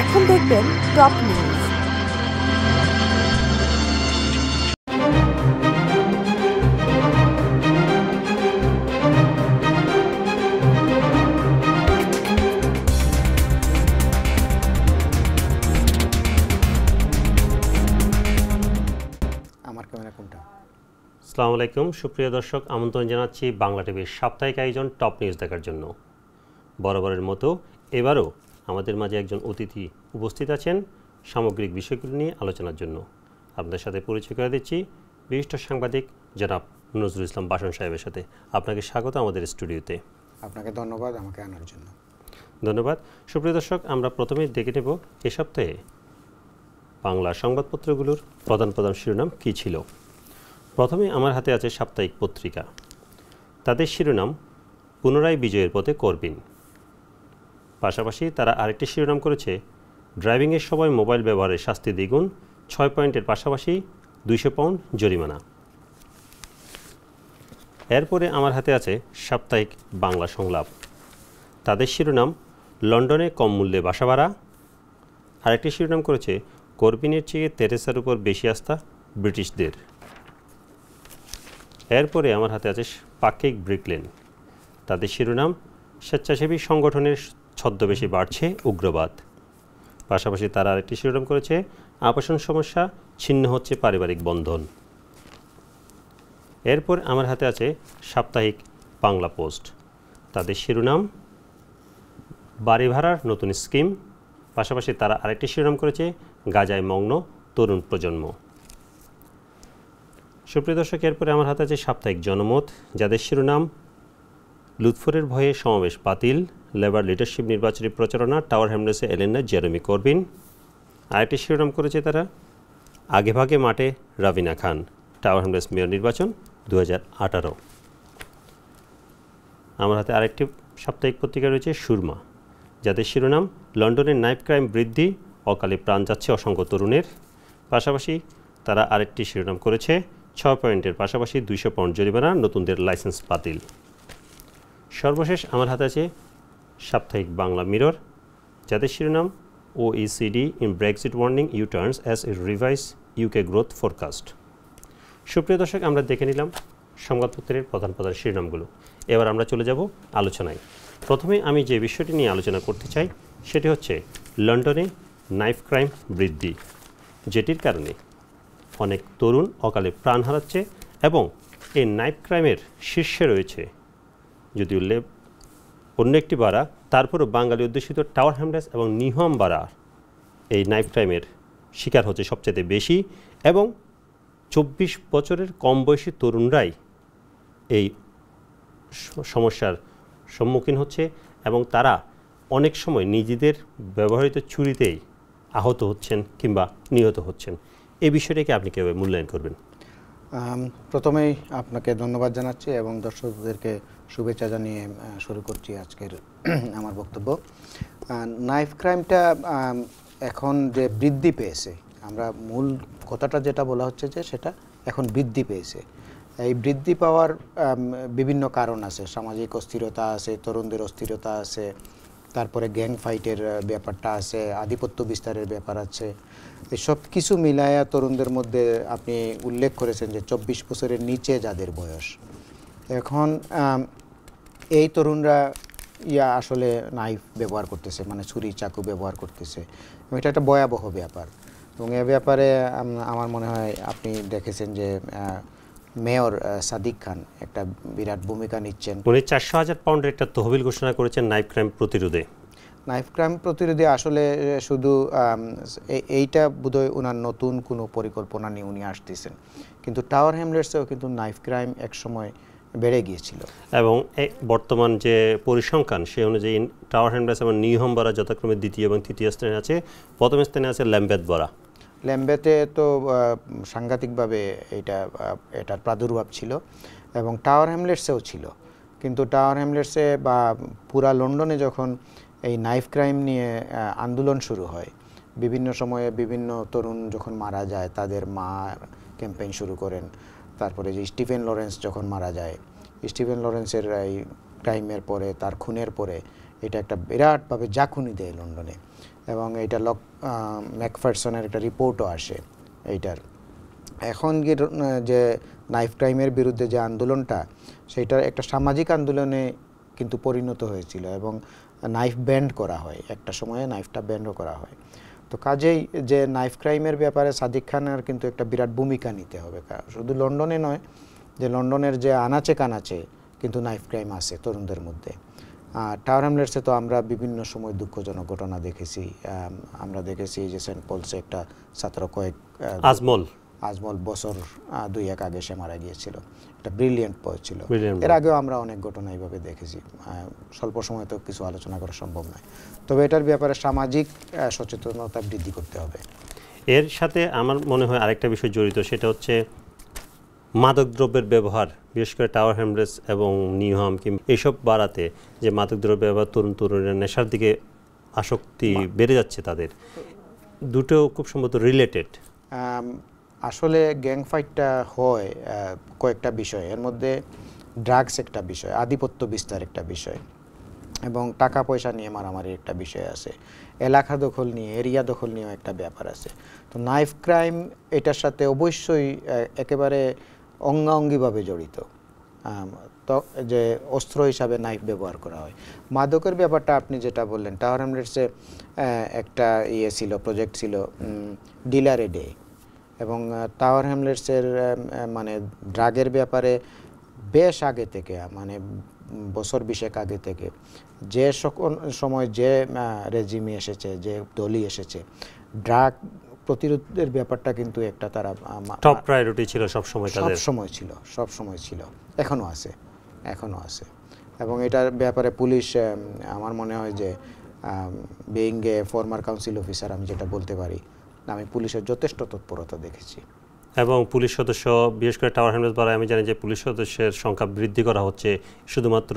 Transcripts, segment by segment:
এখন দেখবেন top news আসসালামু আলাইকুম সুপ্রিয় দর্শক আমন্ত্রণ জানাচ্ছি বাংলা টিভির সাপ্তাহিক আয়োজন টপ নিউজ দেখার জন্য বরাবরের মতো এবারও আমাদের মাঝে একজন অতিথি উপস্থিত আছেন সামগ্রিক বিষয়গুলো নিয়ে আলোচনার জন্য আপনাদের সাথে পরিচয় করে দিচ্ছি বিশিষ্ট সাংবাদিক জনাব নজরুল ইসলাম বাসন সাহেবের সাথে আপনাকে স্বাগত আমাদের স্টুডিওতে আপনাকে ধন্যবাদ আমাকে আনার জন্য ধন্যবাদ সুপ্রিয় দর্শক আমরা প্রথমেই দেখে নেব এ সপ্তাহে বাংলা সংবাদপত্রগুলোর প্রধান প্রধান শিরোনাম কী ছিল প্রথমে আমার হাতে আছে সাপ্তাহিক পত্রিকা তাদের শিরোনাম পুনরায় বিজয়ের পথে করবিন পাশাপাশি তারা আরেকটি শিরোনাম করেছে ড্রাইভিংয়ের সময় মোবাইল ব্যবহারের শাস্তি দ্বিগুণ ছয় পয়েন্টের পাশাপাশি দুইশো পাউন্ড জরিমানা এরপরে আমার হাতে আছে সাপ্তাহিক বাংলা সংলাপ তাদের শিরোনাম লন্ডনে কম মূল্যে বাসা ভাড়া আরেকটি শিরোনাম করেছে কর্বিনের চেয়ে তেরেসার উপর বেশি আস্থা ব্রিটিশদের এরপরে আমার হাতে আছে পাক্ষিক ব্রিকলেন তাদের শিরোনাম স্বেচ্ছাসেবী সংগঠনের ছদ্মবেশে বাড়ছে উগ্রবাদ পাশাপাশি তারা আরেকটি শিরোনাম করেছে আবাসন সমস্যা ছিন্ন হচ্ছে পারিবারিক বন্ধন এরপর আমার হাতে আছে সাপ্তাহিক বাংলা পোস্ট তাদের শিরোনাম বাড়ি ভাড়ার নতুন স্কিম পাশাপাশি তারা আরেকটি শিরোনাম করেছে গাজায় মগ্ন তরুণ প্রজন্ম সুপ্রিয় দর্শক এরপরে আমার হাতে আছে সাপ্তাহিক জনমত যাদের শিরোনাম লুৎফরের ভয়ে সমাবেশ বাতিল লেবার লিডারশিপ নির্বাচনী প্রচারণা টাওয়ার হ্যামলেসে এলেন না জেরেমি করবিন আরেকটি শিরোনাম করেছে তারা আগেভাগে মাঠে Rabina Khan tower hamlets mayor নির্বাচন দু হাজার আমার হাতে আরেকটি সাপ্তাহিক পত্রিকা রয়েছে সুরমা যাদের শিরোনাম লন্ডনের নাইফ ক্রাইম বৃদ্ধি অকালে প্রাণ যাচ্ছে অসংখ্য তরুণের পাশাপাশি তারা আরেকটি শিরোনাম করেছে ছ পয়েন্টের পাশাপাশি দুইশো পাউন্ড জরিমানা নতুনদের লাইসেন্স বাতিল সর্বশেষ আমার হাতে আছে সাপ্তাহিক বাংলা মিরর যাদের শিরোনাম OECD in Brexit warning U turns as a revise UK growth forecast সুপ্রিয় দর্শক আমরা দেখে নিলাম সংবাদপত্রের প্রধান প্রধান শিরোনামগুলো এবার আমরা চলে যাব আলোচনায় প্রথমে আমি যে বিষয়টি নিয়ে আলোচনা করতে চাই সেটি হচ্ছে লন্ডনে নাইফ ক্রাইম বৃদ্ধি যেটির কারণে অনেক তরুণ অকালে প্রাণ হারাচ্ছে এবং এই নাইফ ক্রাইমের শীর্ষে রয়েছে যদিও লেপ অন্য একটি বাড়া তারপরও বাঙালি অধ্যুষিত টাওয়ার হ্যামলেটস এবং নিহম বাড়া এই নাইফ ক্রাইমের শিকার হচ্ছে সবচেয়ে বেশি এবং চব্বিশ বছরের কম বয়সী তরুণরাই এই সমস্যার সম্মুখীন হচ্ছে এবং তারা অনেক সময় নিজেদের ব্যবহৃত ছুরিতেই আহত হচ্ছেন কিংবা নিহত হচ্ছেন এই বিষয়টাকে আপনি কীভাবে মূল্যায়ন করবেন প্রথমেই আপনাকে ধন্যবাদ জানাচ্ছি এবং দর্শকদেরকে শুভেচ্ছা জানিয়ে শুরু করছি আজকের আমার বক্তব্য নাইফ ক্রাইমটা এখন যে বৃদ্ধি পেয়েছে আমরা মূল কথাটা যেটা বলা হচ্ছে যে সেটা এখন বৃদ্ধি পেয়েছে এই বৃদ্ধি পাওয়ার বিভিন্ন কারণ আছে সামাজিক অস্থিরতা আছে তরুণদের অস্থিরতা আছে তারপরে গ্যাং ফাইটের ব্যাপারটা আছে আধিপত্য বিস্তারের ব্যাপার আছে সব কিছু মিলায়া তরুণদের মধ্যে আপনি উল্লেখ করেছেন যে চব্বিশ বছরের নিচে যাদের বয়স এখন এই তরুণরা ইয়া আসলে নাইফ ব্যবহার করতেছে মানে ছুরি চাকু ব্যবহার করতেছে এবং এটা একটা ভয়াবহ ব্যাপার এবং এ ব্যাপারে আমার মনে হয় আপনি দেখেছেন যে মেয়র সাদিক খান একটা বিরাট ভূমিকা নিচ্ছেন উনি চারশো হাজার পাউন্ডের একটা তহবিল ঘোষণা করেছেন নাইফ ক্রাইম প্রতিরোধে নাইফ ক্রাইম প্রতিরোধে আসলে শুধু এইটা বোধহয় ওনার নতুন কোনো পরিকল্পনা নিয়ে উনি আসতেছেন কিন্তু টাওয়ার হ্যামলেটসেও কিন্তু নাইফ ক্রাইম এক সময় বেড়ে গিয়েছিল এবং বর্তমান যে পরিসংখ্যান সেই অনুযায়ী টাওয়ার হ্যান্ডব্রাস এবং নিহম বরা যথাক্রমে দ্বিতীয় এবং তৃতীয় স্থানে আছে প্রথম স্থানে আছে ল্যাম্বেদ বরা ল্যাম্বেতে তো সাংঘাতিকভাবে এটা এটার প্রাদুর্ভাব ছিল এবং টাওয়ার হ্যামলেটসেও ছিল কিন্তু টাওয়ার হ্যামলেটসে বা পুরা লন্ডনে যখন এই নাইফ ক্রাইম নিয়ে আন্দোলন শুরু হয় বিভিন্ন সময়ে বিভিন্ন তরুণ যখন মারা যায় তাদের মা ক্যাম্পেইন শুরু করেন তারপরে যে স্টিফেন লরেন্স যখন মারা যায় স্টিফেন লরেন্সের এই ক্রাইমের পরে তার খুনের পরে এটা একটা বিরাটভাবে জাকুনি দেয় লন্ডনে এবং এটা লক ম্যাকফারসনের একটা রিপোর্টও আসে এইটার এখন যে নাইফ ক্রাইমের বিরুদ্ধে যে আন্দোলনটা সেটার একটা সামাজিক আন্দোলনে কিন্তু পরিণত হয়েছিল এবং নাইফ ব্যান্ড করা হয় একটা সময়ে নাইফটা ব্যান্ডও করা হয় তো কাজেই যে নাইফ ক্রাইমের ব্যাপারে সাদিক খানের কিন্তু একটা বিরাট ভূমিকা নিতে হবে শুধু লন্ডনে নয় যে লন্ডনের যে আনাচে কানাচে কিন্তু নাইফ ক্রাইম আছে তরুণদের মধ্যে টাওয়ার হ্যামলেটসে তো আমরা বিভিন্ন সময় দুঃখজনক ঘটনা দেখেছি আমরা দেখেছি যে সেন্ট পলসে একটা ছাত্র কয়েক আজমল আজমল বছর দুই এক আগে সে মারা গিয়েছিল একটা ব্রিলিয়েন্ট পয়েট ছিল এর আগেও আমরা অনেক ঘটনা এইভাবে দেখেছি স্বল্প সময় তো কিছু আলোচনা করা সম্ভব নয় তবে এটার ব্যাপারে সামাজিক সচেতনতা বৃদ্ধি করতে হবে এর সাথে আমার মনে হয় আরেকটা বিষয় জড়িত সেটা হচ্ছে মাদকদ্রব্যের ব্যবহার বিশেষ করে টাওয়ার হ্যামলেস এবং নিউহাম কি এইসব বাড়াতে যে মাদকদ্রব্য ব্যবহার তরুণ তরুণীরা নেশার দিকে আসক্তি বেড়ে যাচ্ছে তাদের দুটো খুব সম্ভবত রিলেটেড আসলে গ্যাং ফাইটটা হয় কয়েকটা বিষয় এর মধ্যে ড্রাগস একটা বিষয় আধিপত্য বিস্তার একটা বিষয় এবং টাকা পয়সা নিয়ে মারামারির একটা বিষয় আছে এলাকা দখল নিয়ে এরিয়া দখল নিয়েও একটা ব্যাপার আছে তো নাইফ ক্রাইম এটার সাথে অবশ্যই একেবারে অঙ্গাঙ্গিভাবে জড়িত তো যে অস্ত্র হিসাবে নাইফ ব্যবহার করা হয় মাদকের ব্যাপারটা আপনি যেটা বললেন টাওয়ার হ্যামলেটসে একটা ইয়ে ছিল প্রজেক্ট ছিল ডিলারে ডে এবং টাওয়ার হ্যামলেটসের মানে ড্রাগের ব্যাপারে বেশ আগে থেকে মানে বছর বিশেক আগে থেকে যে সময় যে রেজিমি এসেছে যে দলই এসেছে ড্রাগ প্রতিরোধের ব্যাপারটা কিন্তু একটা তারা টপ প্রায়োরিটি ছিল সব সময় সব সময় ছিল সব সময় ছিল এখনো আছে এখনো আছে এবং এটার ব্যাপারে পুলিশ আমার মনে হয় যে being former former council officer আমি যেটা বলতে পারি আমি পুলিশের যথেষ্ট তৎপরতা দেখেছি এবং পুলিশ সদস্য বিশেষ করে টাওয়ার হ্যান্ডেল দ্বারা আমি জানি যে পুলিশ সদস্যের সংখ্যা বৃদ্ধি করা হচ্ছে শুধুমাত্র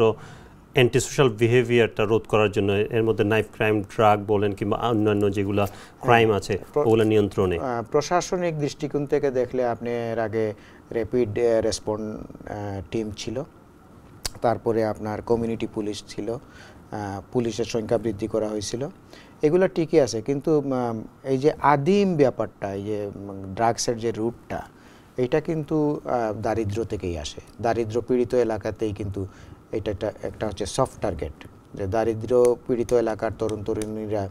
অ্যান্টি সোশ্যাল বিহেভিয়ারটা রোধ করার জন্য এর মধ্যে নাইফ ক্রাইম ড্রাগ বলেন কিংবা অন্যান্য যেগুলো ক্রাইম হ্যাঁ, আছে হ্যাঁ, ওগুলো নিয়ন্ত্রণে প্রশাসনিক দৃষ্টিকোণ থেকে দেখলে আপনি এর আগে র্যাপিড রেসপন্ড টিম ছিল তারপরে আপনার কমিউনিটি পুলিশ ছিল পুলিশের সংখ্যা বৃদ্ধি করা হয়েছিল এগুলো ঠিকই আছে কিন্তু এই যে আদিম ব্যাপারটা এই যে ড্রাগসের যে রুটটা এটা কিন্তু দারিদ্র থেকেই আসে দারিদ্র পীড়িত এলাকাতেই কিন্তু এটা একটা হচ্ছে সফট টার্গেট যে দারিদ্র পীড়িত এলাকার তরুণ তরুণীরা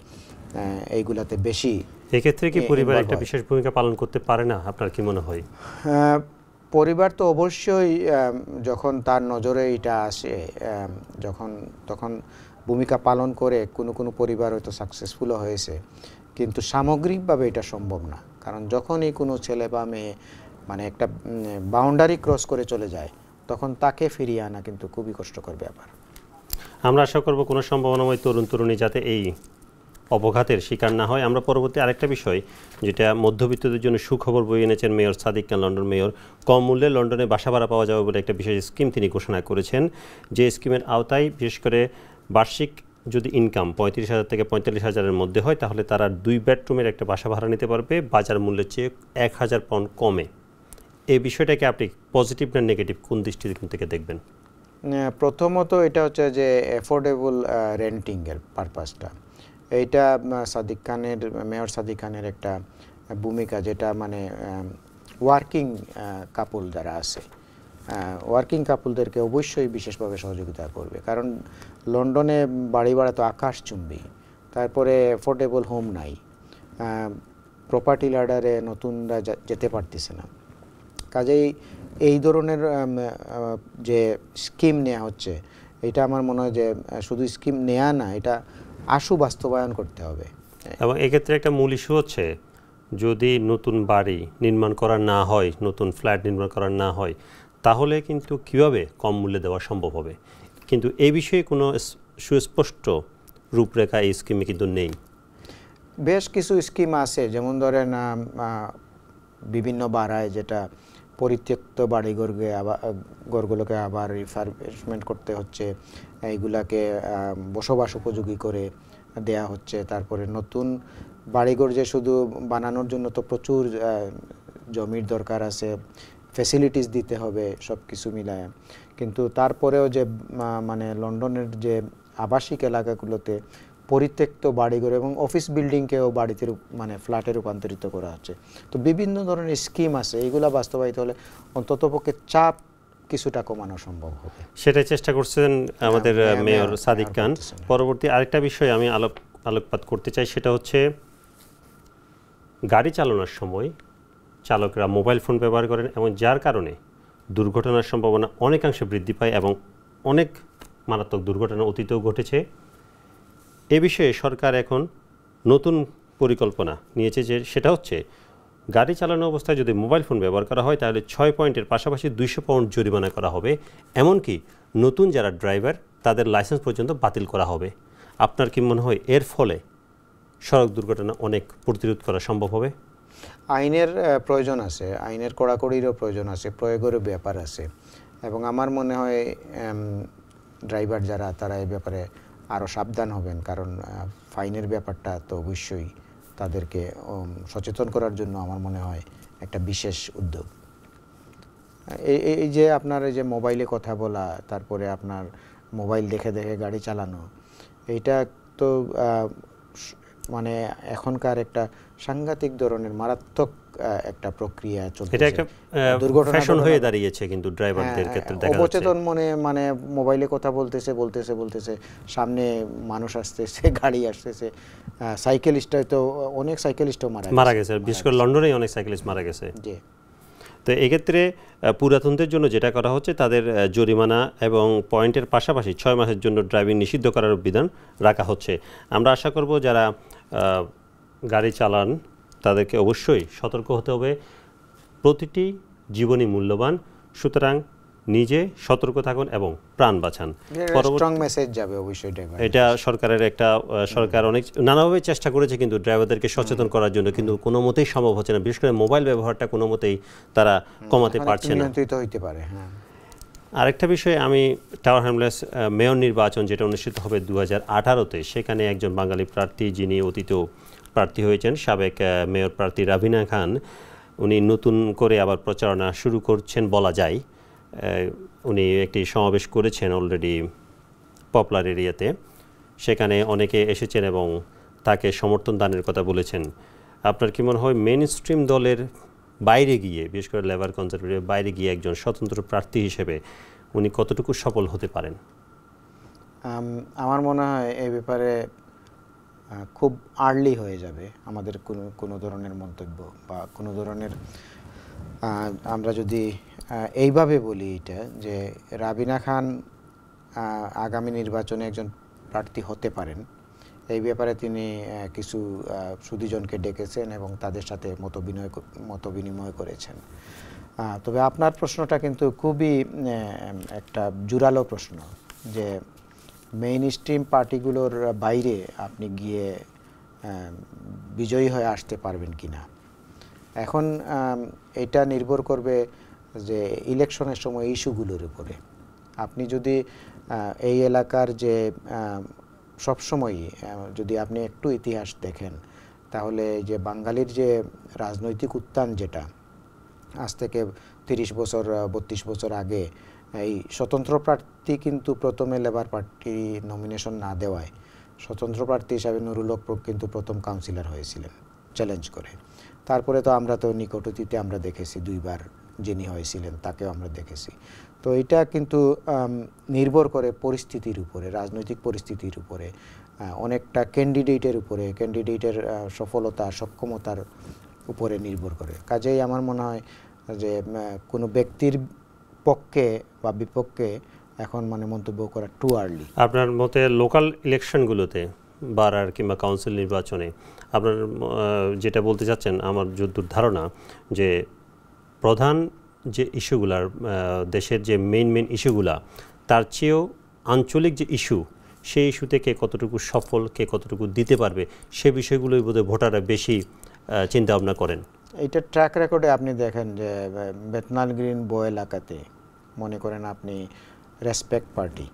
এইগুলাতে বেশি এক্ষেত্রে কি পরিবার একটা বিশেষ ভূমিকা পালন করতে পারে না আপনার কি মনে হয় পরিবার তো অবশ্যই যখন তার নজরে এটা আসে যখন তখন ভূমিকা পালন করে কোনো কোনো পরিবার হয়তো সাকসেসফুলও হয়েছে কিন্তু সামগ্রিকভাবে এটা সম্ভব না কারণ যখনই কোনো ছেলে বা মেয়ে মানে একটা বাউন্ডারি ক্রস করে চলে যায় তখন তাকে ফিরিয়ে আনা কিন্তু খুবই কষ্টকর ব্যাপার আমরা আশা করব কোনো সম্ভাবনাময় তরুণ তরুণী যাতে এই অবঘাতের শিকার না হয় আমরা পরবর্তী আরেকটা বিষয় যেটা মধ্যবিত্তদের জন্য সুখবর বই এনেছেন mayor Sadiq Khan London mayor কম মূল্যে লন্ডনে বাসা ভাড়া পাওয়া যাবে বলে একটা বিশেষ স্কিম তিনি ঘোষণা করেছেন যে স্কিমের আওতায় বিশেষ করে বার্ষিক যদি ইনকাম পঁয়ত্রিশ হাজার থেকে পঁয়তাল্লিশ হাজারের মধ্যে হয় তাহলে তারা দুই বেডরুমের একটা বাসা ভাড়া নিতে পারবে বাজার মূল্যের চেয়ে এক হাজার পাউন্ড কমে এই বিষয়টাকে আপনি পজিটিভ না নেগেটিভ কোন দৃষ্টিকোণ থেকে দেখবেন প্রথমত এটা হচ্ছে যে অ্যাফোর্ডেবল রেন্টিংয়ের পারপাসটা এইটা সাদিক খানের মেয়র সাদিক খানের একটা ভূমিকা যেটা মানে ওয়ার্কিং কাপল যারা আছে ওয়ার্কিং কাপলদেরকে অবশ্যই বিশেষভাবে সহযোগিতা করবে কারণ লন্ডনে বাড়ি বাড়া তো আকাশ চুম্বি তারপরে অ্যাফোর্ডেবল হোম নাই প্রপার্টি লার্ডারে নতুনরা যেতে পারতেছে না কাজেই এই ধরনের যে স্কিম নেওয়া হচ্ছে এটা আমার মনে হয় যে শুধু স্কিম নেয়া না এটা আশু বাস্তবায়ন করতে হবে এবং এক্ষেত্রে একটা মূল ইস্যু হচ্ছে যদি নতুন বাড়ি নির্মাণ করা না হয় নতুন ফ্ল্যাট নির্মাণ করা না হয় তাহলে কিন্তু কিভাবে কম মূল্যে দেওয়া সম্ভব হবে কিন্তু এই বিষয়ে কোনো সুস্পষ্ট রূপরেখা এই স্কিমে কিন্তু নেই বেশ কিছু স্কিম আছে যেমন ধরেন বিভিন্ন বাড়ায় যেটা পরিত্যক্ত বাড়িঘরকে আবার ঘরগুলোকে আবার রিফারমেন্ট করতে হচ্ছে এইগুলাকে বসবাস উপযোগী করে দেয়া হচ্ছে তারপরে নতুন বাড়িঘর যে শুধু বানানোর জন্য তো প্রচুর জমির দরকার আছে ফেসিলিটিস দিতে হবে সব কিছু মিলায় কিন্তু তারপরেও যে মানে লন্ডনের যে আবাসিক এলাকাগুলোতে পরিত্যক্ত বাড়িঘর এবং অফিস বিল্ডিংকেও বাড়িতে মানে ফ্ল্যাটে রূপান্তরিত করা হচ্ছে তো বিভিন্ন ধরনের স্কিম আছে এইগুলা বাস্তবায়িত হলে পক্ষে চাপ কিছুটা কমানো সম্ভব হবে সেটাই চেষ্টা করছেন আমাদের হ্যাঁ, হ্যাঁ, মেয়র হ্যাঁ, সাদিক খান পরবর্তী আরেকটা বিষয় আমি আলোক আলোকপাত করতে চাই সেটা হচ্ছে গাড়ি চালানোর সময় চালকরা মোবাইল ফোন ব্যবহার করেন এবং যার কারণে দুর্ঘটনার সম্ভাবনা অনেকাংশে বৃদ্ধি পায় এবং অনেক মারাত্মক দুর্ঘটনা অতীতেও ঘটেছে এ বিষয়ে সরকার এখন নতুন পরিকল্পনা নিয়েছে যে সেটা হচ্ছে গাড়ি চালানো অবস্থায় যদি মোবাইল ফোন ব্যবহার করা হয় তাহলে ছয় পয়েন্টের পাশাপাশি দুইশো পাউন্ড জরিমানা করা হবে এমনকি নতুন যারা ড্রাইভার তাদের লাইসেন্স পর্যন্ত বাতিল করা হবে আপনার কি মনে হয় এর ফলে সড়ক দুর্ঘটনা অনেক প্রতিরোধ করা সম্ভব হবে আইনের প্রয়োজন আছে আইনের কড়াকড়িরও প্রয়োজন আছে প্রয়োগেরও ব্যাপার আছে এবং আমার মনে হয় ড্রাইভার যারা তারা এই ব্যাপারে আরও সাবধান হবেন কারণ ফাইনের ব্যাপারটা তো অবশ্যই তাদেরকে সচেতন করার জন্য আমার মনে হয় একটা বিশেষ উদ্যোগ এই যে আপনার এই যে মোবাইলে কথা বলা তারপরে আপনার মোবাইল দেখে দেখে গাড়ি চালানো এইটা তো মানে এখনকার একটা সাংঘাতিক ধরনের মারাত্মক একটা প্রক্রিয়া চলছে এটা একটা ফ্যাশন হয়ে দাঁড়িয়েছে কিন্তু ড্রাইভারদের হ্যাঁ, ক্ষেত্রে দেখা যাচ্ছে অবচেতন মনে মানে মোবাইলে কথা বলতেছে বলতেছে বলতেছে সামনে মানুষ আসতেছে গাড়ি আসতেছে সাইকেলিস্ট তো অনেক সাইকেলিস্টও মারা মারা গেছে বিশেষ করে লন্ডনেই অনেক সাইকেলিস্ট মারা গেছে জি তো এক্ষেত্রে পুরাতনদের জন্য যেটা করা হচ্ছে তাদের জরিমানা এবং পয়েন্টের পাশাপাশি ছয় মাসের জন্য ড্রাইভিং নিষিদ্ধ করার বিধান রাখা হচ্ছে আমরা আশা করব যারা গাড়ি চালান তাদেরকে অবশ্যই সতর্ক হতে হবে প্রতিটি জীবনই মূল্যবান সুতরাং নিজে সতর্ক থাকুন এবং প্রাণ বাঁচান এটা সরকারের একটা সরকার অনেক নানাভাবে চেষ্টা করেছে কিন্তু ড্রাইভারদেরকে সচেতন করার জন্য কিন্তু কোনো মতেই সম্ভব হচ্ছে না বিশেষ করে মোবাইল ব্যবহারটা কোনো মতেই তারা কমাতে মানে পারছে না হইতে পারে হ্যাঁ আরেকটা বিষয়ে আমি টাওয়ার হ্যামলেস মেয়র নির্বাচন যেটা অনুষ্ঠিত হবে দু হাজার সেখানে একজন বাঙালি প্রার্থী যিনি অতীত প্রার্থী হয়েছেন সাবেক মেয়র প্রার্থী রাভিনা খান উনি নতুন করে আবার প্রচারণা শুরু করছেন বলা যায় উনি একটি সমাবেশ করেছেন অলরেডি পপুলার এরিয়াতে সেখানে অনেকে এসেছেন এবং তাকে সমর্থন দানের কথা বলেছেন আপনার কি মনে হয় মেন স্ট্রিম দলের বাইরে গিয়ে বিশেষ করে লেবার কনজারভেটিভ বাইরে গিয়ে একজন স্বতন্ত্র প্রার্থী হিসেবে উনি কতটুকু সফল হতে পারেন আমার মনে হয় এই ব্যাপারে খুব আর্লি হয়ে যাবে আমাদের কোনো কোনো ধরনের মন্তব্য বা কোনো ধরনের আমরা যদি এইভাবে বলি এটা যে রাবিনা খান আগামী নির্বাচনে একজন প্রার্থী হতে পারেন এই ব্যাপারে তিনি কিছু সুদীজনকে ডেকেছেন এবং তাদের সাথে মত মত বিনিময় করেছেন তবে আপনার প্রশ্নটা কিন্তু খুবই একটা জুরালো প্রশ্ন যে মেইন স্ট্রিম পার্টিগুলোর বাইরে আপনি গিয়ে বিজয়ী হয়ে আসতে পারবেন কি না এখন এটা নির্ভর করবে যে ইলেকশনের সময় ইস্যুগুলোর উপরে আপনি যদি এই এলাকার যে সবসময়ই যদি আপনি একটু ইতিহাস দেখেন তাহলে যে বাঙালির যে রাজনৈতিক উত্থান যেটা আজ থেকে তিরিশ বছর বত্রিশ বছর আগে এই স্বতন্ত্র প্রার্থী কিন্তু প্রথমে লেবার পার্টি নমিনেশন না দেওয়ায় স্বতন্ত্র প্রার্থী হিসাবে নুরুল হক কিন্তু প্রথম কাউন্সিলর হয়েছিলেন চ্যালেঞ্জ করে তারপরে তো আমরা তো নিকটতীতে আমরা দেখেছি দুইবার যিনি হয়েছিলেন তাকেও আমরা দেখেছি তো এটা কিন্তু নির্ভর করে পরিস্থিতির উপরে রাজনৈতিক পরিস্থিতির উপরে অনেকটা ক্যান্ডিডেটের উপরে ক্যান্ডিডেটের সফলতা সক্ষমতার উপরে নির্ভর করে কাজেই আমার মনে হয় যে কোনো ব্যক্তির পক্ষে বা বিপক্ষে এখন মানে মন্তব্য করা টু আর্লি আপনার মতে লোকাল ইলেকশনগুলোতে আর কিংবা কাউন্সিল নির্বাচনে আপনার যেটা বলতে চাচ্ছেন আমার যদ্দুর ধারণা যে প্রধান যে ইস্যুগুলার দেশের যে মেইন মেইন ইস্যুগুলা তার চেয়েও আঞ্চলিক যে ইস্যু সেই ইস্যুতে কে কতটুকু সফল কে কতটুকু দিতে পারবে সে বিষয়গুলোই বোধহয় ভোটাররা বেশি চিন্তা ভাবনা করেন এটা ট্র্যাক রেকর্ডে আপনি দেখেন যে বেতনাল গ্রিন বো এলাকাতে মনে করেন আপনি রেসপেক্ট পার্টি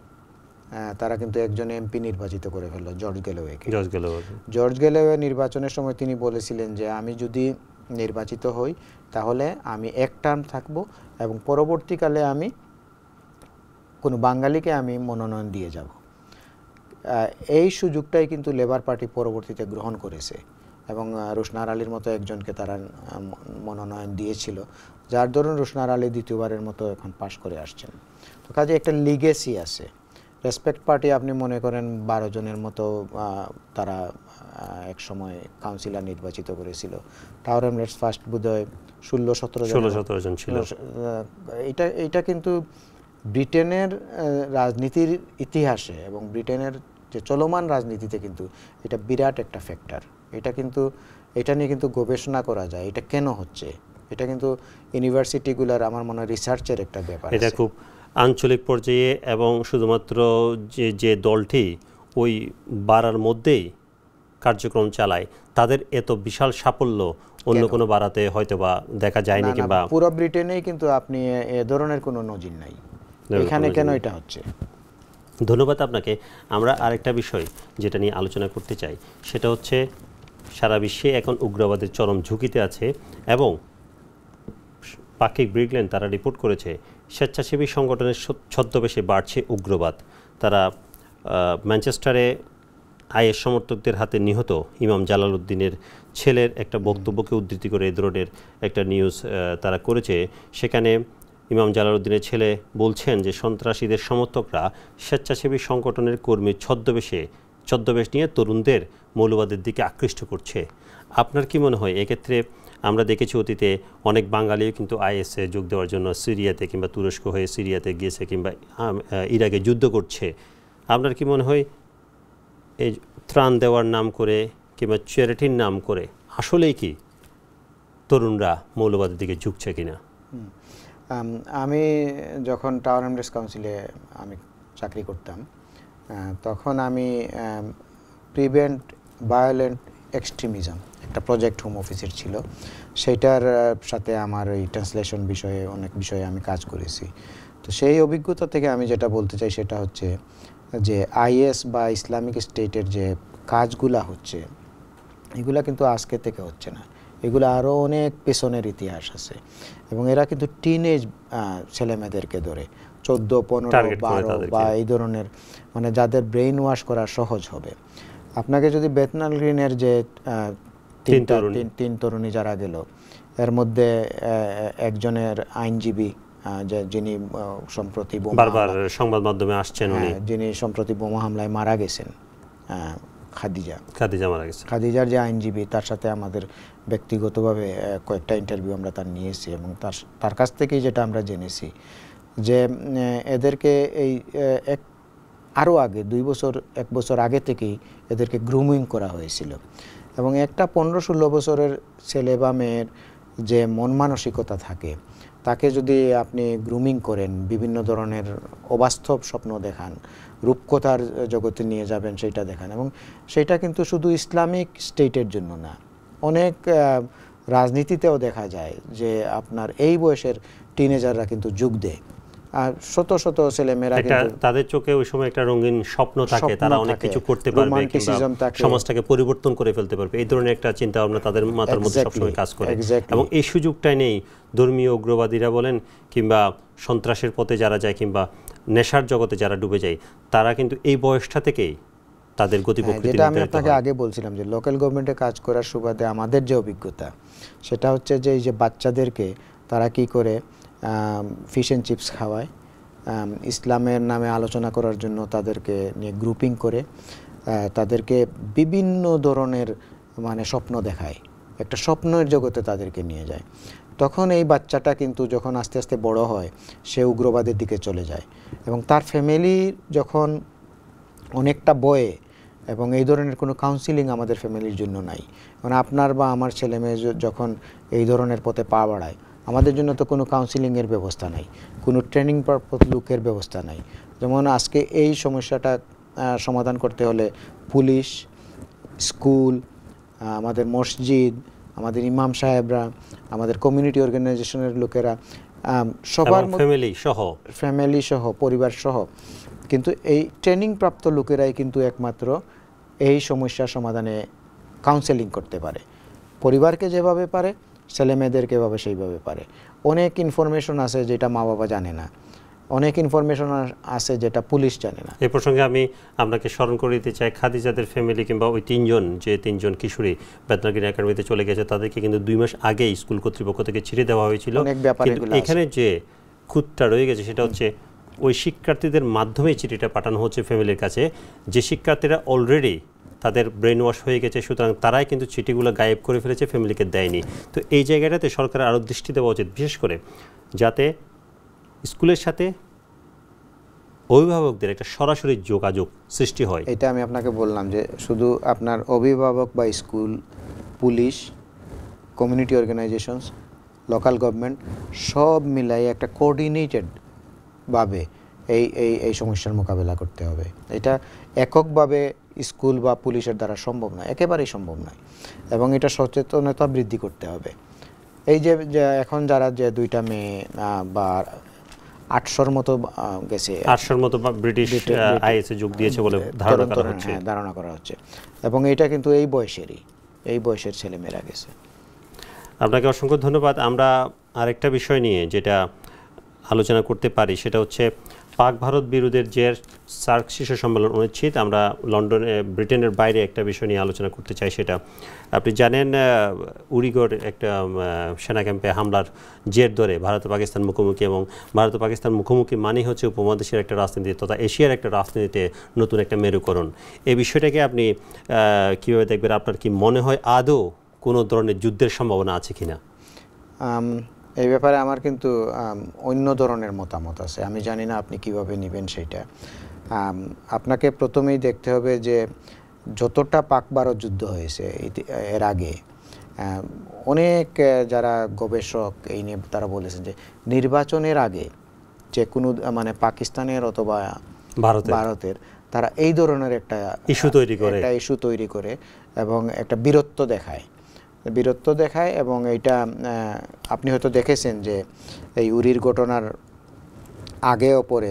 তারা কিন্তু একজন এমপি নির্বাচিত করে ফেললো জর্জ গেলোয়েকে জর্জ গেলোয়ে জর্জ গেলোয়ে নির্বাচনের সময় তিনি বলেছিলেন যে আমি যদি নির্বাচিত হই তাহলে আমি এক টার্ম থাকব এবং পরবর্তীকালে আমি কোনো বাঙালিকে আমি মনোনয়ন দিয়ে যাব এই সুযোগটাই কিন্তু লেবার পার্টি পরবর্তীতে গ্রহণ করেছে এবং রুশনার আলীর মতো একজনকে তারা মনোনয়ন দিয়েছিল যার ধরুন রুশনার আলী দ্বিতীয়বারের মতো এখন পাশ করে আসছেন তো কাজে একটা লিগেসি আছে রেসপেক্ট পার্টি আপনি মনে করেন বারো জনের মতো তারা এক সময় কাউন্সিলর নির্বাচিত করেছিল টাওয়ার হ্যামলেটস ফার্স্ট বোধহয় ষোলো সতেরো ষোলো সতেরো জন ছিল এটা এটা কিন্তু ব্রিটেনের রাজনীতির ইতিহাসে এবং ব্রিটেনের যে চলমান রাজনীতিতে কিন্তু এটা বিরাট একটা ফ্যাক্টর এটা কিন্তু এটা নিয়ে কিন্তু গবেষণা করা যায় এটা কেন হচ্ছে এটা কিন্তু ইউনিভার্সিটিগুলোর আমার মনে হয় রিসার্চের একটা ব্যাপার এটা খুব আঞ্চলিক পর্যায়ে এবং শুধুমাত্র যে যে দলটি ওই বাড়ার মধ্যেই কার্যক্রম চালায় তাদের এত বিশাল সাফল্য অন্য কোনো বাড়াতে হয়তো বা দেখা যায়নি কিংবা পুরো ব্রিটেনেই কিন্তু আপনি এ ধরনের কোনো নজির নাই এখানে কেন এটা হচ্ছে ধন্যবাদ আপনাকে আমরা আরেকটা বিষয় যেটা নিয়ে আলোচনা করতে চাই সেটা হচ্ছে সারা বিশ্বে এখন উগ্রবাদের চরম ঝুঁকিতে আছে এবং পাখি ব্রিগলেন তারা রিপোর্ট করেছে স্বেচ্ছাসেবী সংগঠনের ছদ্মবেশে বাড়ছে উগ্রবাদ তারা ম্যানচেস্টারে আইএস সমর্থকদের হাতে নিহত ইমাম জালাল উদ্দিনের ছেলের একটা বক্তব্যকে উদ্ধৃতি করে এ ধরনের একটা নিউজ তারা করেছে সেখানে ইমাম উদ্দিনের ছেলে বলছেন যে সন্ত্রাসীদের সমর্থকরা স্বেচ্ছাসেবী সংগঠনের কর্মী ছদ্মবেশে ছদ্মবেশ নিয়ে তরুণদের মৌলবাদের দিকে আকৃষ্ট করছে আপনার কি মনে হয় এক্ষেত্রে আমরা দেখেছি অতীতে অনেক বাঙালিও কিন্তু আইএসএ যোগ দেওয়ার জন্য সিরিয়াতে কিংবা তুরস্ক হয়ে সিরিয়াতে গিয়েছে কিংবা ইরাকে যুদ্ধ করছে আপনার কি মনে হয় এই ত্রাণ দেওয়ার নাম করে কিংবা চ্যারিটির নাম করে আসলেই কি তরুণরা মৌলবাদের দিকে ঝুঁকছে কিনা আমি যখন টাওয়ার হ্যামলেস কাউন্সিলে আমি চাকরি করতাম তখন আমি প্রিভেন্ট ভায়োলেন্ট এক্সট্রিমিজম একটা প্রজেক্ট হোম অফিসের ছিল সেইটার সাথে আমার ওই ট্রান্সলেশন বিষয়ে অনেক বিষয়ে আমি কাজ করেছি তো সেই অভিজ্ঞতা থেকে আমি যেটা বলতে চাই সেটা হচ্ছে যে আইএস বা ইসলামিক স্টেটের যে কাজগুলা হচ্ছে এগুলা কিন্তু আজকে থেকে হচ্ছে না এগুলো আরও অনেক পেছনের ইতিহাস আছে এবং এরা কিন্তু টিনেজ ছেলেমেয়েদেরকে ধরে চোদ্দো পনেরো বারো বা এই ধরনের মানে যাদের ব্রেইন ওয়াশ করা সহজ হবে আপনাকে যদি বেতনাল গ্রিনের যে তিন তরুণী যারা গেল এর মধ্যে একজনের আইনজীবী যিনি সম্প্রতি বারবার সংবাদ মাধ্যমে আসছেন হ্যাঁ, উনি যিনি সম্প্রতি বোমা হামলায় মারা গেছেন খাদিজা খাদিজা মারা গেছে খাদিজার যে আইনজীবী তার সাথে আমাদের ব্যক্তিগতভাবে কয়েকটা ইন্টারভিউ আমরা তার নিয়েছি এবং তার তার কাছ থেকেই যেটা আমরা জেনেছি যে এদেরকে এই এক আরও আগে দুই বছর এক বছর আগে থেকেই এদেরকে গ্রুমিং করা হয়েছিল এবং একটা পনেরো ষোলো বছরের ছেলে বা মেয়ের যে মন মানসিকতা থাকে তাকে যদি আপনি গ্রুমিং করেন বিভিন্ন ধরনের অবাস্তব স্বপ্ন দেখান রূপকথার জগতে নিয়ে যাবেন সেটা দেখান এবং সেটা কিন্তু শুধু ইসলামিক স্টেটের জন্য না অনেক রাজনীতিতেও দেখা যায় যে আপনার এই বয়সের টিনেজাররা কিন্তু যুগ দেয় আর শত শত ছেলেমেয়েরা তাদের চোখে ওই সময় একটা রঙিন স্বপ্ন থাকে তারা অনেক কিছু করতে পারবে সমাজটাকে পরিবর্তন করে ফেলতে পারবে এই ধরনের একটা চিন্তা ভাবনা তাদের মাথার মধ্যে সবসময় কাজ করে এবং এই সুযোগটাই নেই ধর্মীয় উগ্রবাদীরা বলেন কিংবা সন্ত্রাসের পথে যারা যায় কিংবা নেশার জগতে যারা ডুবে যায় তারা কিন্তু এই বয়সটা থেকেই তাদের গতি হ্যাঁ, যেটা আমি আপনাকে আগে বলছিলাম যে লোকাল গভর্নমেন্টে কাজ করার সুবাদে আমাদের যে অভিজ্ঞতা সেটা হচ্ছে যে এই যে বাচ্চাদেরকে তারা কি করে ফিশ অ্যান্ড চিপস খাওয়ায় ইসলামের নামে আলোচনা করার জন্য তাদেরকে নিয়ে গ্রুপিং করে তাদেরকে বিভিন্ন ধরনের মানে স্বপ্ন দেখায় একটা স্বপ্নের জগতে তাদেরকে নিয়ে যায় তখন এই বাচ্চাটা কিন্তু যখন আস্তে আস্তে বড় হয় সে উগ্রবাদের দিকে চলে যায় এবং তার ফ্যামিলি যখন অনেকটা বয়ে এবং এই ধরনের কোনো কাউন্সিলিং আমাদের ফ্যামিলির জন্য নাই কারণ মানে আপনার বা আমার ছেলে মেয়ে যখন এই ধরনের পথে পা বাড়ায় আমাদের জন্য তো কোনো কাউন্সিলিংয়ের ব্যবস্থা নাই কোনো ট্রেনিং পারপোজ লুকের ব্যবস্থা নাই যেমন আজকে এই সমস্যাটা সমাধান করতে হলে পুলিশ স্কুল আমাদের মসজিদ আমাদের ইমাম সাহেবরা আমাদের কমিউনিটি অর্গানাইজেশনের লোকেরা সবার ফ্যামিলি সহ ফ্যামিলি সহ পরিবার সহ কিন্তু এই ট্রেনিং প্রাপ্ত লোকেরাই কিন্তু একমাত্র এই সমস্যা সমাধানে কাউন্সেলিং করতে পারে পরিবারকে যেভাবে পারে ছেলে মেয়েদেরকে এভাবে সেইভাবে পারে অনেক ইনফরমেশন আছে যেটা মা বাবা জানে না অনেক ইনফরমেশন আছে যেটা পুলিশ জানে না এ প্রসঙ্গে আমি আপনাকে স্মরণ করে দিতে চাই খাদিজাদের ফ্যামিলি কিংবা ওই তিনজন যে তিনজন কিশোরী বেতনাগিরি একাডেমিতে চলে গেছে তাদেরকে কিন্তু দুই মাস আগে স্কুল কর্তৃপক্ষ থেকে ছিঁড়ে দেওয়া হয়েছিল কিন্তু এখানে যে খুঁতটা রয়ে গেছে সেটা হচ্ছে ওই শিক্ষার্থীদের মাধ্যমে চিঠিটা পাঠানো হচ্ছে ফ্যামিলির কাছে যে শিক্ষার্থীরা অলরেডি তাদের ব্রেন ওয়াশ হয়ে গেছে সুতরাং তারাই কিন্তু চিঠিগুলো গায়েব করে ফেলেছে ফ্যামিলিকে দেয়নি তো এই জায়গাটাতে সরকার আরও দৃষ্টি দেওয়া উচিত বিশেষ করে যাতে স্কুলের সাথে অভিভাবকদের একটা সরাসরি যোগাযোগ সৃষ্টি হয় এটা আমি আপনাকে বললাম যে শুধু আপনার অভিভাবক বা school police community organisations local government সব মিলাই একটা কোঅর্ডিনেটেডভাবে এই এই এই সমস্যার মোকাবেলা করতে হবে এটা এককভাবে স্কুল বা পুলিশের দ্বারা সম্ভব নয় একেবারেই সম্ভব নয় এবং এটা সচেতনতা বৃদ্ধি করতে হবে এই যে এখন যারা যে দুইটা মেয়ে বা আটশোর মতো গেছে আটশোর মতো ব্রিটিশ আইএসএ যোগ দিয়েছে বলে হ্যাঁ, ধারণা করা হচ্ছে হ্যাঁ, ধারণা করা হচ্ছে এবং এটা কিন্তু এই বয়সেরই এই বয়সের ছেলে মেয়েরা গেছে আপনাকে অসংখ্য ধন্যবাদ আমরা আরেকটা বিষয় নিয়ে যেটা আলোচনা করতে পারি সেটা হচ্ছে পাক ভারত বিরোধের যে সার্ক শীর্ষ সম্মেলন অনুচ্ছেদ আমরা লন্ডনে ব্রিটেনের বাইরে একটা বিষয় নিয়ে আলোচনা করতে চাই সেটা আপনি জানেন উড়িগড় একটা সেনা ক্যাম্পে হামলার জের ধরে ভারত পাকিস্তান মুখোমুখি এবং ভারত পাকিস্তান মুখোমুখি মানেই হচ্ছে উপমহাদেশের একটা রাজনীতি তথা এশিয়ার একটা রাজনীতিতে নতুন একটা মেরুকরণ এই বিষয়টাকে আপনি কীভাবে দেখবেন আপনার কি মনে হয় আদৌ কোনো ধরনের যুদ্ধের সম্ভাবনা আছে কিনা এই ব্যাপারে আমার কিন্তু অন্য ধরনের মতামত আছে আমি জানি না আপনি কিভাবে নেবেন সেটা আপনাকে প্রথমেই দেখতে হবে যে যতটা পাক ভারত যুদ্ধ হয়েছে এর আগে অনেক যারা গবেষক এই নিয়ে তারা বলেছেন যে নির্বাচনের আগে যে কোনো মানে পাকিস্তানের অথবা ভারতের তারা এই ধরনের একটা ইস্যু তৈরি করে একটা ইস্যু তৈরি করে এবং একটা বীরত্ব দেখায় বীরত্ব দেখায় এবং এইটা আপনি হয়তো দেখেছেন যে এই উরির ঘটনার আগে পরে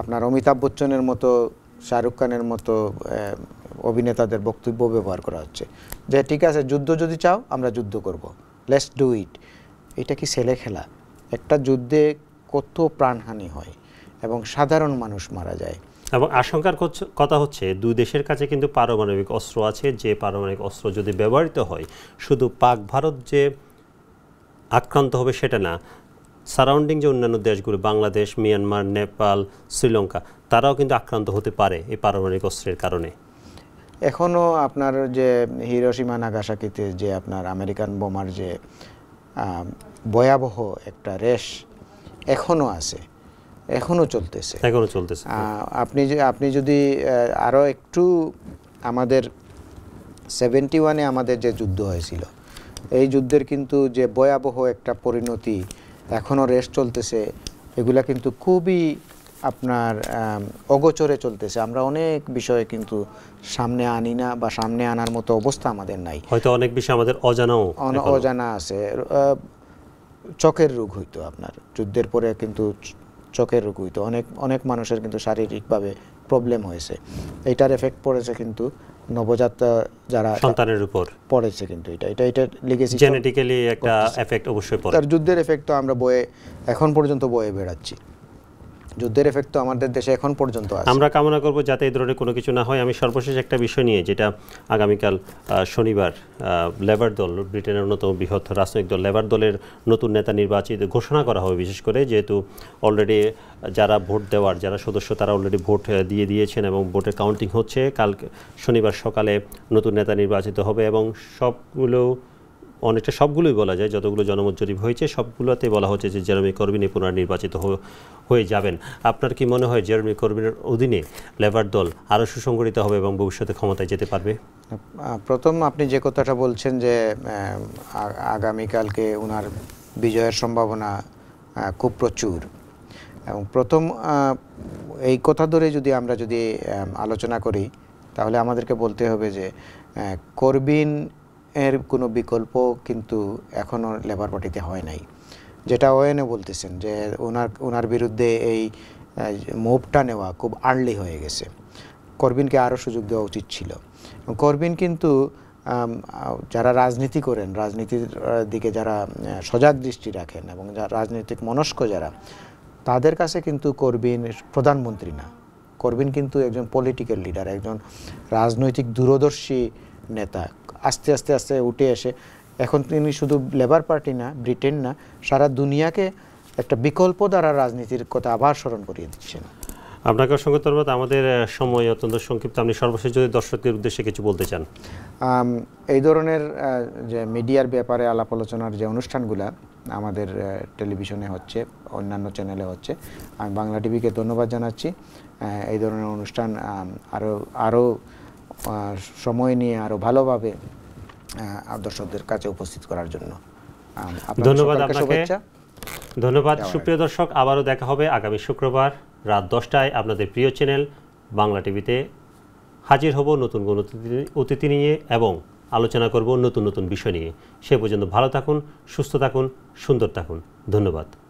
আপনার অমিতাভ বচ্চনের মতো শাহরুখ খানের মতো অভিনেতাদের বক্তব্য ব্যবহার করা হচ্ছে যে ঠিক আছে যুদ্ধ যদি চাও আমরা যুদ্ধ করব। লেটস ডু ইট এটা কি ছেলে খেলা একটা যুদ্ধে কত প্রাণহানি হয় এবং সাধারণ মানুষ মারা যায় এবং আশঙ্কার কথা হচ্ছে দুই দেশের কাছে কিন্তু পারমাণবিক অস্ত্র আছে যে পারমাণবিক অস্ত্র যদি ব্যবহৃত হয় শুধু পাক ভারত যে আক্রান্ত হবে সেটা না সারাউন্ডিং যে অন্যান্য দেশগুলো বাংলাদেশ মিয়ানমার নেপাল শ্রীলঙ্কা তারাও কিন্তু আক্রান্ত হতে পারে এই পারমাণবিক অস্ত্রের কারণে এখনও আপনার যে হিরোসীমা নাগাসাকিতে যে আপনার আমেরিকান বোমার যে ভয়াবহ একটা রেশ এখনও আছে এখনও চলতেছে এখনও চলতেছে আপনি আপনি যদি আরও একটু আমাদের সেভেন্টি ওয়ানে আমাদের যে যুদ্ধ হয়েছিল এই যুদ্ধের কিন্তু যে ভয়াবহ একটা পরিণতি এখনও রেস্ট চলতেছে এগুলা কিন্তু খুবই আপনার অগোচরে চলতেছে আমরা অনেক বিষয়ে কিন্তু সামনে আনি না বা সামনে আনার মতো অবস্থা আমাদের নাই হয়তো অনেক বিষয় আমাদের অজানাও অজানা আছে চকের রোগ হইতো আপনার যুদ্ধের পরে কিন্তু চোখের রুগুই তো অনেক অনেক মানুষের কিন্তু শারীরিকভাবে প্রবলেম হয়েছে এটার এফেক্ট পড়েছে কিন্তু নবজাত যারা সন্তানের উপর পড়েছে কিন্তু এটা এটা এটা লিগেসি জেনেটিক্যালি একটা এফেক্ট অবশ্যই পড়ে তার যুদ্ধের এফেক্ট তো আমরা বয়ে এখন পর্যন্ত বয়ে বেড়াচ্ছি যুদ্ধের এফেক্ট তো আমাদের দেশে এখন পর্যন্ত আছে আমরা কামনা করব যাতে এই ধরনের কোনো কিছু না হয় আমি সর্বশেষ একটা বিষয় নিয়ে যেটা আগামীকাল শনিবার লেবার দল ব্রিটেনের অন্যতম বৃহৎ রাজনৈতিক দল লেবার দলের নতুন নেতা নির্বাচিত ঘোষণা করা হবে বিশেষ করে যেহেতু অলরেডি যারা ভোট দেওয়ার যারা সদস্য তারা অলরেডি ভোট দিয়ে দিয়েছেন এবং ভোটের কাউন্টিং হচ্ছে কাল শনিবার সকালে নতুন নেতা নির্বাচিত হবে এবং সবগুলো অনেকটা সবগুলোই বলা যায় যতগুলো জনমত জরিপ হয়েছে সবগুলোতে বলা হচ্ছে যে জেরমি কর্বিনে পুনর্নির্বাচিত হয়ে যাবেন আপনার কি মনে হয় জেরমি কর্মীর অধীনে লেবার দল আরও সুসংগঠিত হবে এবং ভবিষ্যতে ক্ষমতায় যেতে পারবে প্রথম আপনি যে কথাটা বলছেন যে আগামীকালকে ওনার বিজয়ের সম্ভাবনা খুব প্রচুর এবং প্রথম এই কথা ধরে যদি আমরা যদি আলোচনা করি তাহলে আমাদেরকে বলতে হবে যে করবিন এর কোনো বিকল্প কিন্তু এখনও লেবার পার্টিতে হয় নাই যেটা ওয়েনে বলতেছেন যে ওনার ওনার বিরুদ্ধে এই মুভটা নেওয়া খুব আর্লি হয়ে গেছে করবিনকে আরও সুযোগ দেওয়া উচিত ছিল করবিন কিন্তু যারা রাজনীতি করেন রাজনীতির দিকে যারা সজাগ দৃষ্টি রাখেন এবং রাজনৈতিক মনস্ক যারা তাদের কাছে কিন্তু করবিন প্রধানমন্ত্রী না করবিন কিন্তু একজন পলিটিক্যাল লিডার একজন রাজনৈতিক দূরদর্শী নেতা আস্তে আস্তে আস্তে উঠে আসে এখন তিনি শুধু লেবার পার্টি না ব্রিটেন না সারা দুনিয়াকে একটা বিকল্প দ্বারা রাজনীতির কথা আবার স্মরণ করিয়ে দিচ্ছেন আপনাকে অসংখ্য ধন্যবাদ আমাদের সময় অত্যন্ত সংক্ষিপ্ত আপনি সর্বশেষ যদি দর্শকদের উদ্দেশ্যে কিছু বলতে চান এই ধরনের যে মিডিয়ার ব্যাপারে আলাপ আলোচনার যে অনুষ্ঠানগুলো আমাদের টেলিভিশনে হচ্ছে অন্যান্য চ্যানেলে হচ্ছে আমি বাংলা টিভিকে ধন্যবাদ জানাচ্ছি এই ধরনের অনুষ্ঠান আরও আরও সময় নিয়ে আরও ভালোভাবে দর্শকদের কাছে উপস্থিত করার জন্য ধন্যবাদ ধন্যবাদ সুপ্রিয় দর্শক আবারও দেখা হবে আগামী শুক্রবার রাত দশটায় আপনাদের প্রিয় চ্যানেল বাংলা টিভিতে হাজির হব নতুন কোনো অতিথি নিয়ে এবং আলোচনা করব নতুন নতুন বিষয় নিয়ে সে পর্যন্ত ভালো থাকুন সুস্থ থাকুন সুন্দর থাকুন ধন্যবাদ